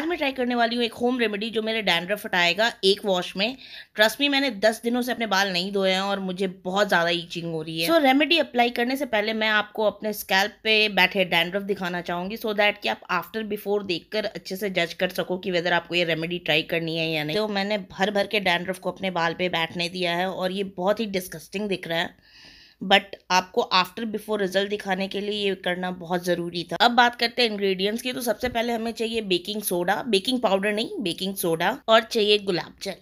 आज मैं ट्राई करने वाली हूँ एक होम रेमेडी जो मेरे डैंड्रफ हटाएगा एक वॉश में ट्रस्ट मी मैंने दस दिनों से अपने बाल नहीं धोए हैं और मुझे बहुत ज़्यादा ईचिंग हो रही है सो रेमेडी अप्लाई करने से पहले मैं आपको अपने स्कैल्प पे बैठे डैंड्रफ दिखाना चाहूँगी सो दैट कि आप आफ्टर बिफोर देखकर अच्छे से जज कर सको कि वेदर आपको ये रेमेडी ट्राई करनी है या नहीं तो मैंने भर भर के डैंड्रफ को अपने बाल पर बैठने दिया है और ये बहुत ही डिस्कस्टिंग दिख रहा है बट आपको आफ्टर बिफोर रिजल्ट दिखाने के लिए ये करना बहुत ज़रूरी था अब बात करते हैं इंग्रेडिएंट्स की तो सबसे पहले हमें चाहिए बेकिंग सोडा बेकिंग पाउडर नहीं बेकिंग सोडा और चाहिए गुलाब जल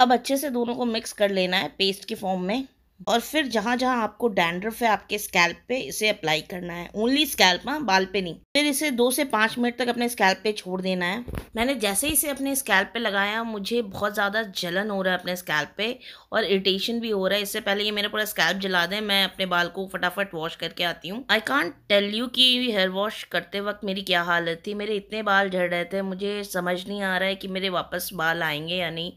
अब अच्छे से दोनों को मिक्स कर लेना है पेस्ट के फॉर्म में और फिर जहाँ जहाँ आपको डैंड्रफ है आपके स्कैल्प पे इसे अप्लाई करना है ओनली स्कैल्प हाँ बाल पे नहीं फिर इसे दो से पाँच मिनट तक अपने स्कैल्प पे छोड़ देना है मैंने जैसे ही इसे अपने स्कैल्प पे लगाया मुझे बहुत ज़्यादा जलन हो रहा है अपने स्कैल्प पे और इरिटेशन भी हो रहा है इससे पहले ये मेरा पूरा स्कैल्प जला दें मैं अपने बाल को फटाफट वॉश करके आती हूँ आई कॉन्ट टेल यू कि हेयर वॉश करते वक्त मेरी क्या हालत थी मेरे इतने बाल झड़ रहे थे मुझे समझ नहीं आ रहा है कि मेरे वापस बाल आएंगे या नहीं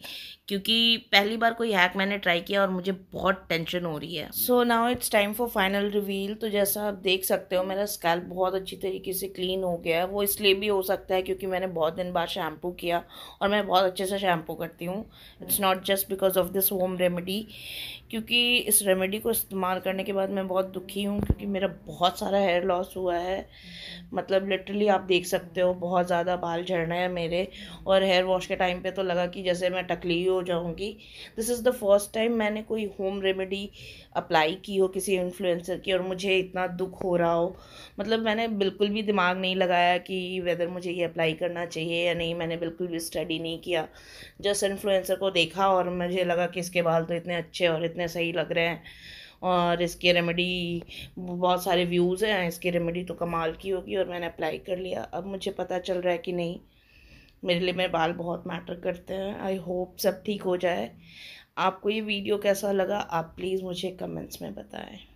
क्योंकि पहली बार कोई हैक मैंने ट्राई किया और मुझे बहुत टेंशन हो रही है so now it's time for final reveal तो जैसा आप देख सकते हो मेरा स्कैल्प बहुत अच्छी तरीके से क्लीन हो गया है वो इसलिए भी हो सकता है क्योंकि मैंने बहुत दिन बाद शैम्पू किया और मैं बहुत अच्छे से शैम्पू करती हूँ it's not just because of this home remedy क्योंकि इस रेमेडी को इस्तेमाल करने के बाद मैं बहुत दुखी हूँ क्योंकि मेरा बहुत सारा हेयर लॉस हुआ है मतलब लिटरली आप देख सकते हो बहुत ज़्यादा बाल झड़ना है मेरे और हेयर वॉश के टाइम पर तो लगा कि जैसे मैं टकली हूँ हो जाऊँगी this is the first time मैंने कोई होम रेमेडी अप्लाई की हो किसी इन्फ्लुएंसर की और मुझे इतना दुख हो रहा हो मतलब मैंने बिल्कुल भी दिमाग नहीं लगाया कि वेदर मुझे ये अप्लाई करना चाहिए या नहीं मैंने बिल्कुल भी स्टडी नहीं किया जस्ट इन्फ्लुएंसर को देखा और मुझे लगा कि इसके बाल तो इतने अच्छे और इतने सही लग रहे हैं और इसके रेमेडी बहुत सारे व्यूज़ हैं इसकी रेमेडी तो कमाल की होगी और मैंने अप्लाई कर लिया अब मुझे पता चल रहा है कि नहीं मेरे लिए मेरे बाल बहुत मैटर करते हैं आई होप सब ठीक हो जाए आपको ये वीडियो कैसा लगा आप प्लीज़ मुझे कमेंट्स में बताएं